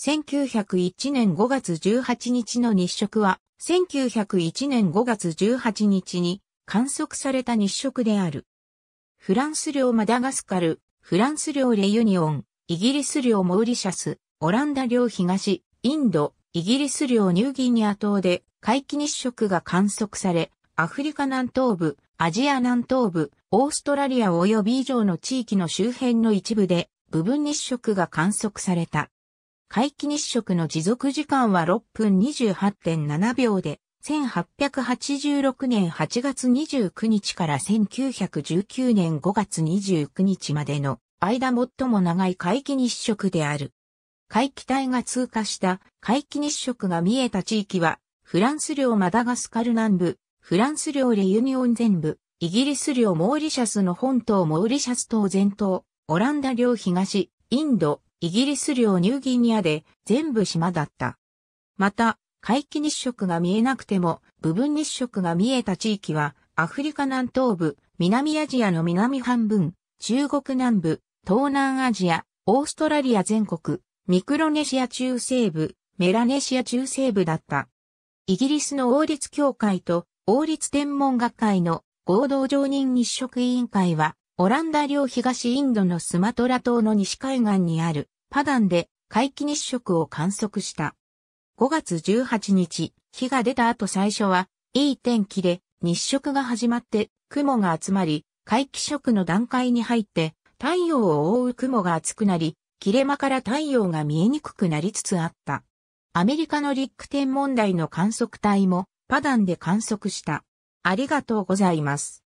1901年5月18日の日食は、1901年5月18日に観測された日食である。フランス領マダガスカル、フランス領レユニオン、イギリス領モーリシャス、オランダ領東、インド、イギリス領ニューギニア島で回帰日食が観測され、アフリカ南東部、アジア南東部、オーストラリア及び以上の地域の周辺の一部で部分日食が観測された。回帰日食の持続時間は6分28.7秒で、1886年8月29日から1919年5月29日までの間最も長い回帰日食である。回帰帯が通過した回帰日食が見えた地域は、フランス領マダガスカル南部、フランス領レユニオン全部、イギリス領モーリシャスの本島モーリシャス島全島、オランダ領東、インド、イギリス領ニューギニアで全部島だった。また、海既日食が見えなくても部分日食が見えた地域はアフリカ南東部、南アジアの南半分、中国南部、東南アジア、オーストラリア全国、ミクロネシア中西部、メラネシア中西部だった。イギリスの王立協会と王立天文学会の合同常任日食委員会は、オランダ領東インドのスマトラ島の西海岸にあるパダンで皆既日食を観測した。5月18日、日が出た後最初は、いい天気で日食が始まって雲が集まり、皆既食の段階に入って太陽を覆う雲が厚くなり、切れ間から太陽が見えにくくなりつつあった。アメリカの陸天問題の観測隊もパダンで観測した。ありがとうございます。